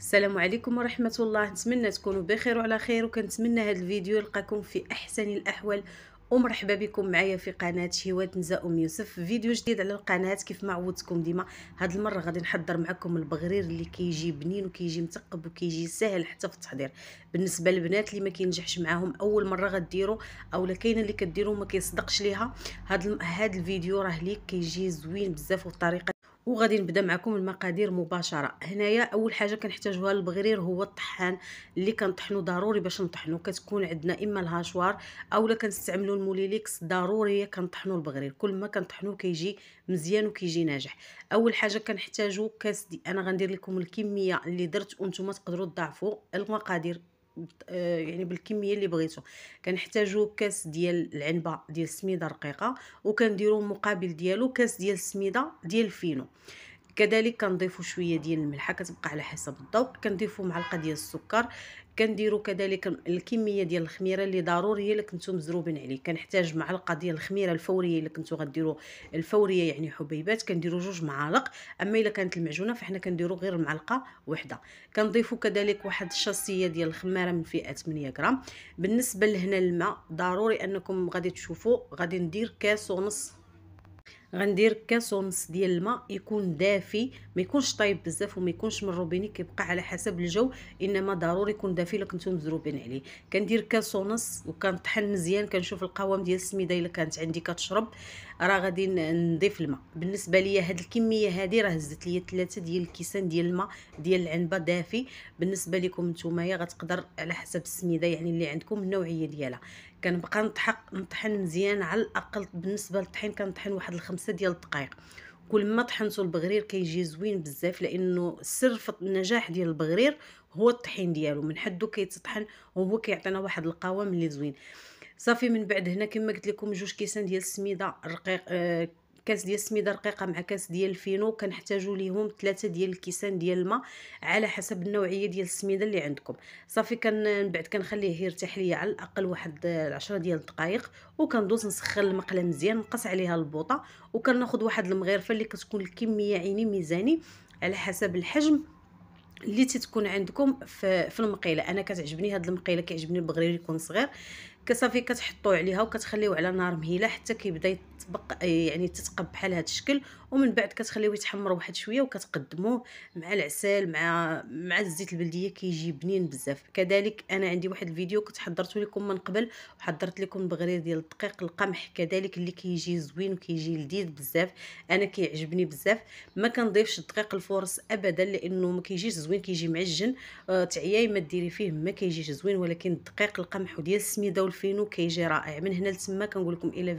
السلام عليكم ورحمة الله نتمنى تكونوا بخير وعلى خير وكنتمنى هذا الفيديو يلقاكم في أحسن الأحوال ومرحبا بكم معايا في قناه شهوات نزاء ام يوسف فيديو جديد على القناه كيف ما عودتكم ديما هاد المره غادي نحضر معكم البغرير اللي كيجي بنين وكيجي مثقب وكيجي ساهل حتى في التحضير بالنسبه للبنات اللي ما كينجحش معاهم اول مره غديرو اولا كاينه اللي كديرو ما كيصدقش ليها هاد هاد الفيديو راه ليك كيجي زوين بزاف وطريقة وغادي نبدا معكم المقادير مباشره هنايا اول حاجه كنحتاجوها للبغرير هو الطحان اللي كنطحنو ضروري باش نطحنو كتكون عندنا اما الهاشوار اولا كنستعملو الموليليكس ضروري كنطحنو البغرير كل ما كنطحنو كيجي مزيان وكيجي ناجح اول حاجه كنحتاجو كاس دي انا غندير لكم الكميه اللي درت وانتم تقدروا تضاعفوا المقادير آه، يعني بالكميه اللي بغيتو كنحتاجو كاس ديال العنبه ديال السميده رقيقه وكنديرو مقابل ديالو كاس ديال السميده ديال الفينو كذلك كنضيفوا شويه ديال الملحه كتبقى على حسب الذوق كنضيفوا معلقه ديال السكر كنديروا كذلك الكميه ديال الخميره اللي ضروري اللي كنتو مزروبين عليه كنحتاج معلقه ديال الخميره الفوريه اللي كنتو غديروا الفوريه يعني حبيبات كنديروا جوج معالق اما الا كانت المعجونه فحنا كنديروا غير معلقه واحده كنضيفوا كذلك واحد الشاصيه ديال الخماره من فئه 8 غرام بالنسبه لهنا الماء ضروري انكم غادي تشوفوا غادي ندير كاس ونص غندير كاس ونص ديال الماء يكون دافي ما يكونش طايب بزاف وما يكونش مروبيني كيبقى على حسب الجو انما ضروري يكون دافي الا كنتو مزروبين عليه كندير كاس ونص وكنطحن مزيان كنشوف القوام ديال السميده الا كانت عندي كتشرب راه غادي نضيف الماء بالنسبه ليا هاد الكميه هادي راه هزت ليا 3 ديال الكيسان ديال الماء ديال العنبه دافي بالنسبه لكم نتوما غتقدر على حسب السميده يعني اللي عندكم النوعيه ديالها كنبقى نطحق نطحن مزيان على الاقل بالنسبه للطحين كنطحن واحد الخمسة ديال الدقائق كل ما طحنتو البغرير كيجي زوين بزاف لانه سر في النجاح ديال البغرير هو الطحين ديالو من حدو كيتطحن وهو كيعطينا واحد القوام اللي زوين صافي من بعد هنا كما قلت لكم جوج كيسان ديال السميده رقيق آه كاس ديال السميده رقيقه مع كاس ديال الفينو كنحتاجوا ليهم ثلاثه ديال الكيسان ديال الماء على حسب النوعيه ديال السميده اللي عندكم صافي كان من بعد كنخليه يرتاح ليا على الاقل واحد 10 آه، ديال الدقائق وكندوز نسخن المقله مزيان نقص عليها البوطه وكناخذ واحد المغيرفه اللي كتكون الكميه عيني ميزاني على حسب الحجم اللي تتكون عندكم في, في المقيله انا كتعجبني هاد المقيله كيعجبني البغرير يكون صغير كصافي كتحطوه عليها وكتخليوه على نار مهيله حتى كيبدا يتبق يعني تتقب بحال هذا الشكل ومن بعد كتخليوه يتحمر واحد شويه وكتقدموه مع العسل مع مع الزيت البلديه كيجي بنين بزاف كذلك انا عندي واحد الفيديو كنت حضرته لكم من قبل وحضرت لكم البغرير ديال الدقيق القمح كذلك اللي كيجي زوين وكيجي لذيذ بزاف انا كيعجبني بزاف ما كنضيفش الدقيق الفورس ابدا لانه ما كيجيش زوين كيجي معجن آه تعياي ما ديري فيه ما كيجيش زوين ولكن الدقيق القمح وديال السميده والفينو كيجي رائع من هنا لتما كنقول لكم الى